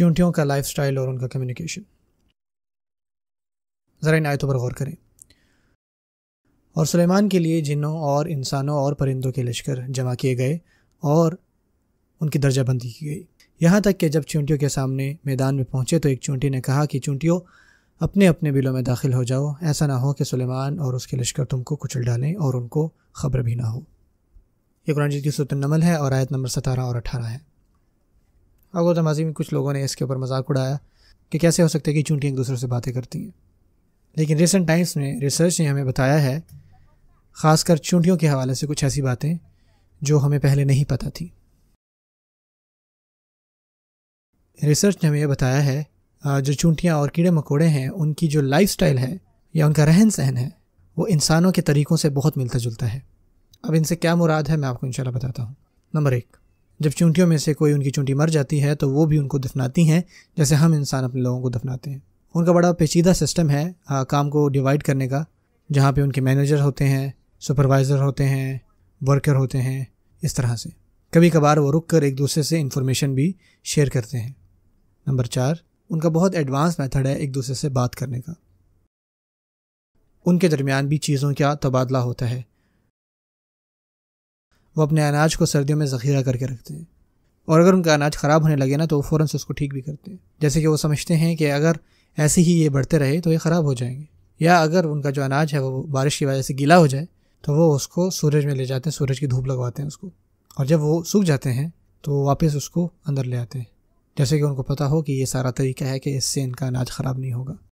चूंटियों का life style और उनका कम्युनिकेशन ज़रा इन आयतों पर गौर करें और सुलेमान के लिए जिनों और इंसानों और परिंदों के लश्कर जमा किए गए और उनकी दर्जा बंदी की गई यहाँ तक कि जब चूंटियों के सामने मैदान में पहुँचे तो एक चूंटी ने कहा कि चूंटियों अपने अपने बिलों में दाखिल हो जाओ ऐसा ना हो कि सुलेमान और उसके लश्कर तुमको कुचल डालें और उनको खबर भी ना हो ये कुरान की सूरत नमल है और आयत नंबर सतारह और अठारह है अगो माज़ी में कुछ लोगों ने इसके ऊपर मजाक उड़ाया कि कैसे हो सकता है कि चूंटियाँ एक दूसरे से बातें करती हैं लेकिन रिसेंट टाइम्स में रिसर्च ने हमें बताया है ख़ासकर चूंटियों के हवाले से कुछ ऐसी बातें जो हमें पहले नहीं पता थी रिसर्च ने हमें यह बताया है जो चूंटियाँ और कीड़े मकोड़े हैं उनकी जो लाइफ है या उनका रहन सहन है वो इंसानों के तरीक़ों से बहुत मिलता जुलता है अब इनसे क्या मुराद है मैं आपको इन बताता हूँ नंबर एक जब चूंटियों में से कोई उनकी चूंटी मर जाती है तो वो भी उनको दफनाती हैं जैसे हम इंसान अपने लोगों को दफनाते हैं उनका बड़ा पेचीदा सिस्टम है आ, काम को डिवाइड करने का जहाँ पे उनके मैनेजर होते हैं सुपरवाइज़र होते हैं वर्कर होते हैं इस तरह से कभी कभार वो रुक कर एक दूसरे से इन्फॉर्मेशन भी शेयर करते हैं नंबर चार उनका बहुत एडवांस मेथड है एक दूसरे से बात करने का उनके दरमियान भी चीज़ों का तबादला होता है वो अपने अनाज को सर्दियों में ज़ख़ीरा करके रखते हैं और अगर उनका अनाज ख़राब होने लगे ना तो वो फ़ौर से उसको ठीक भी करते हैं जैसे कि वो समझते हैं कि अगर ऐसे ही ये बढ़ते रहे तो ये ख़राब हो जाएंगे या अगर उनका जो अनाज है वो बारिश की वजह से गीला हो जाए तो वो उसको सूरज में ले जाते हैं सूरज की धूप लगवाते हैं उसको और जब वो सूख जाते हैं तो वापस उसको अंदर ले आते हैं जैसे कि उनको पता हो कि ये सारा तरीका है कि इससे इनका अनाज ख़राब नहीं होगा